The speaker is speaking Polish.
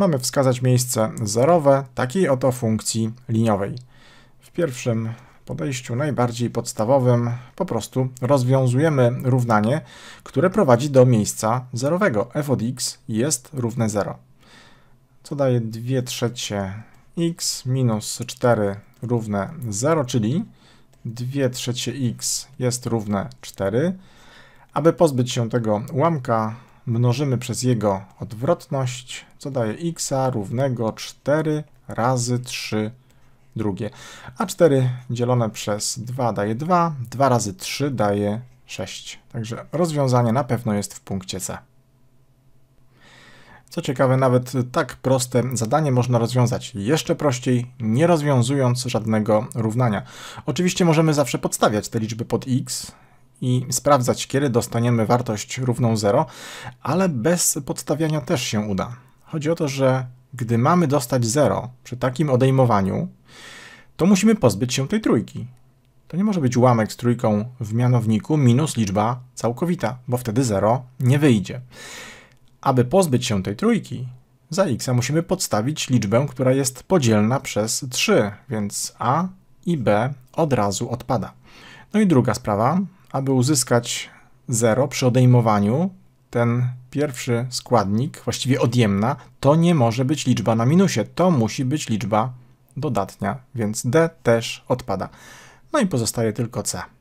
mamy wskazać miejsce zerowe takiej oto funkcji liniowej. W pierwszym podejściu najbardziej podstawowym po prostu rozwiązujemy równanie, które prowadzi do miejsca zerowego. f od x jest równe 0, co daje 2 trzecie x minus 4 równe 0, czyli 2 trzecie x jest równe 4. Aby pozbyć się tego ułamka, mnożymy przez jego odwrotność, co daje x równego 4 razy 3 drugie. A 4 dzielone przez 2 daje 2, 2 razy 3 daje 6. Także rozwiązanie na pewno jest w punkcie C. Co ciekawe, nawet tak proste zadanie można rozwiązać jeszcze prościej, nie rozwiązując żadnego równania. Oczywiście możemy zawsze podstawiać te liczby pod x i sprawdzać, kiedy dostaniemy wartość równą 0, ale bez podstawiania też się uda. Chodzi o to, że gdy mamy dostać 0 przy takim odejmowaniu, to musimy pozbyć się tej trójki. To nie może być ułamek z trójką w mianowniku minus liczba całkowita, bo wtedy 0 nie wyjdzie. Aby pozbyć się tej trójki, za x musimy podstawić liczbę, która jest podzielna przez 3, więc a i b od razu odpada. No i druga sprawa, aby uzyskać 0 przy odejmowaniu, ten pierwszy składnik, właściwie odjemna, to nie może być liczba na minusie, to musi być liczba dodatnia, więc D też odpada. No i pozostaje tylko C.